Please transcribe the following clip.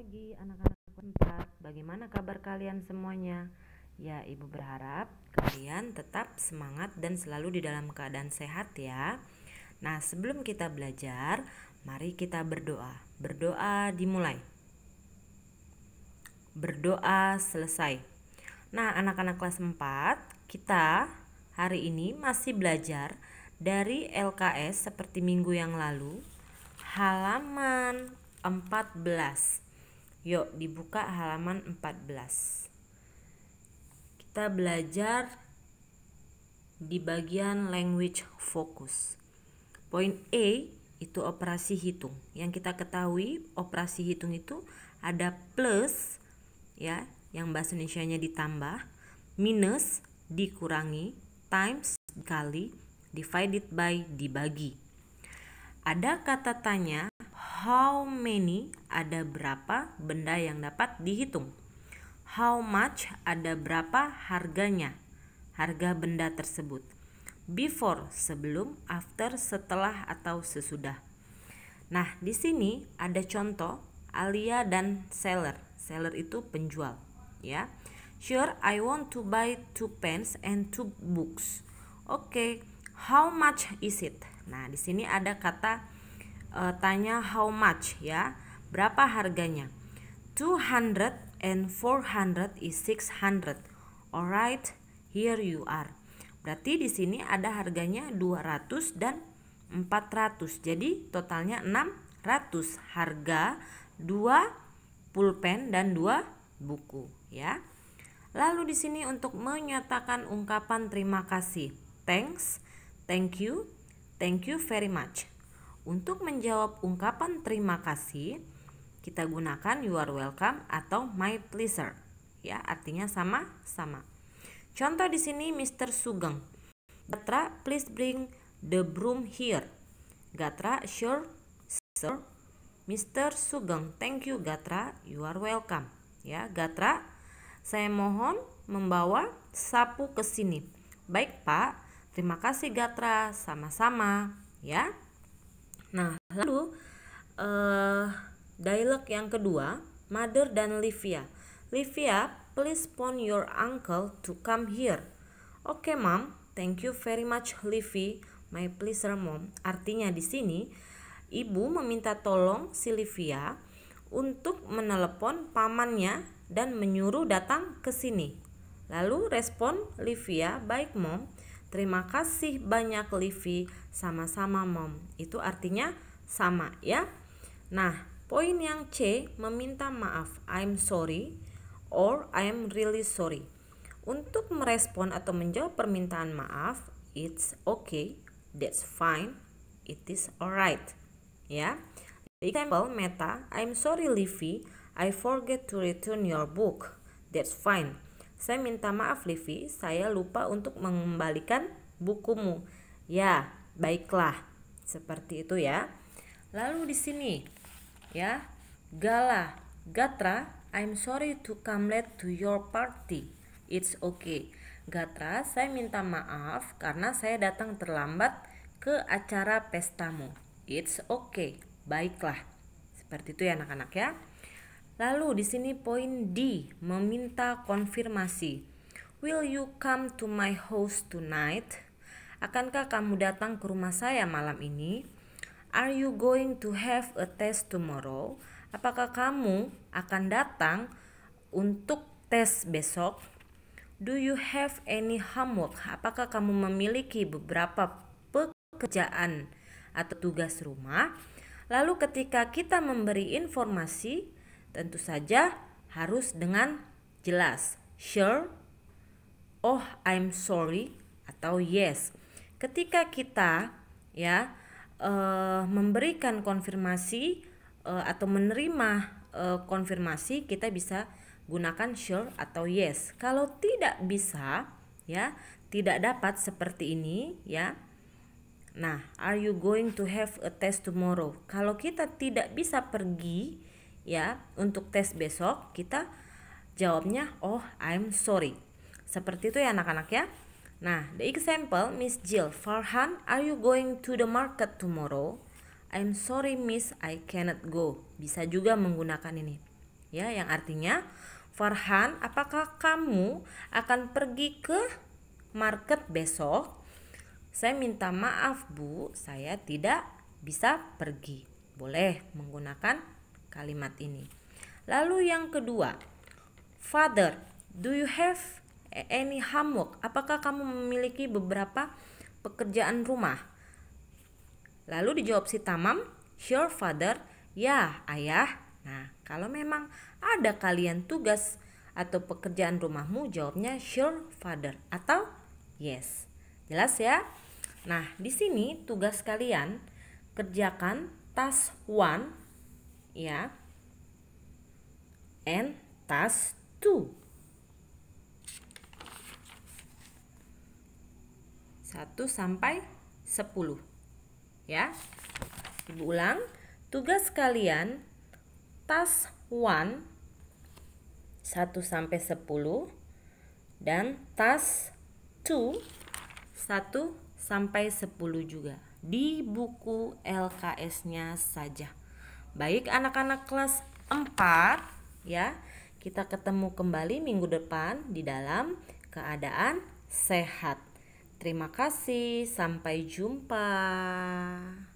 pagi anak-anak keempat. Bagaimana kabar kalian semuanya? Ya, Ibu berharap kalian tetap semangat dan selalu di dalam keadaan sehat ya. Nah, sebelum kita belajar, mari kita berdoa. Berdoa dimulai. Berdoa selesai. Nah, anak-anak kelas 4, kita hari ini masih belajar dari LKS seperti minggu yang lalu halaman 14 Yuk dibuka halaman 14 Kita belajar di bagian language focus Poin A itu operasi hitung Yang kita ketahui operasi hitung itu ada plus ya yang bahasa Indonesia-nya ditambah minus dikurangi times kali divided by dibagi ada kata tanya how many ada berapa benda yang dapat dihitung. How much ada berapa harganya, harga benda tersebut. Before sebelum, after setelah atau sesudah. Nah, di sini ada contoh Alia dan seller. Seller itu penjual, ya. Sure, I want to buy two pens and two books. Oke, okay, how much is it? Nah, di sini ada kata uh, tanya how much ya. Berapa harganya? 200 and 400 is 600. Alright, here you are. Berarti di sini ada harganya 200 dan 400. Jadi totalnya 600 harga 2 pulpen dan 2 buku ya. Lalu di sini untuk menyatakan ungkapan terima kasih. Thanks, thank you, thank you very much. Untuk menjawab ungkapan terima kasih, kita gunakan you are welcome atau my pleasure. Ya, artinya sama-sama. Contoh di sini Mr. Sugeng. Gatra, please bring the broom here. Gatra, sure, sir. Mr. Sugeng, thank you Gatra, you are welcome. Ya, Gatra, saya mohon membawa sapu ke sini. Baik, Pak. Terima kasih Gatra, sama-sama, ya. Nah, lalu uh, dialog yang kedua, Mother dan Livia. Livia, please phone your uncle to come here. Oke, okay, Mom. Thank you very much, Livy. My pleasure, Mom. Artinya di sini, ibu meminta tolong si Livia untuk menelepon pamannya dan menyuruh datang ke sini. Lalu respon Livia, baik, Mom. Terima kasih banyak Livi. Sama-sama Mom. Itu artinya sama ya. Nah, poin yang C meminta maaf. I'm sorry or I'm really sorry. Untuk merespon atau menjawab permintaan maaf, it's okay, that's fine, it is alright. Ya. Example meta, I'm sorry Livi, I forget to return your book. That's fine. Saya minta maaf Livi, saya lupa untuk mengembalikan bukumu. Ya, baiklah. Seperti itu ya. Lalu di sini ya, Gala, Gatra, I'm sorry to come late to your party. It's okay. Gatra, saya minta maaf karena saya datang terlambat ke acara pestamu. It's okay. Baiklah. Seperti itu ya anak-anak ya. Lalu di sini poin D meminta konfirmasi. Will you come to my house tonight? Akankah kamu datang ke rumah saya malam ini? Are you going to have a test tomorrow? Apakah kamu akan datang untuk tes besok? Do you have any homework? Apakah kamu memiliki beberapa pekerjaan atau tugas rumah? Lalu ketika kita memberi informasi, Tentu saja harus dengan jelas. Sure, oh I'm sorry atau yes. Ketika kita ya uh, memberikan konfirmasi uh, atau menerima uh, konfirmasi kita bisa gunakan sure atau yes. Kalau tidak bisa ya, tidak dapat seperti ini ya. Nah, are you going to have a test tomorrow? Kalau kita tidak bisa pergi ya untuk tes besok kita jawabnya oh I'm sorry seperti itu ya anak-anak ya nah the example Miss Jill Farhan are you going to the market tomorrow I'm sorry Miss I cannot go bisa juga menggunakan ini ya yang artinya Farhan apakah kamu akan pergi ke market besok saya minta maaf Bu saya tidak bisa pergi boleh menggunakan kalimat ini. Lalu yang kedua, Father, do you have any homework? Apakah kamu memiliki beberapa pekerjaan rumah? Lalu dijawab si Tamam, sure father, ya ayah. Nah, kalau memang ada kalian tugas atau pekerjaan rumahmu, jawabnya sure father atau yes. Jelas ya? Nah, di sini tugas kalian kerjakan task One ya and tas two satu sampai sepuluh ya ibu ulang tugas kalian tas one satu sampai sepuluh dan tas two satu sampai sepuluh juga di buku LKS-nya saja. Baik anak-anak kelas 4 ya. Kita ketemu kembali minggu depan di dalam keadaan sehat. Terima kasih, sampai jumpa.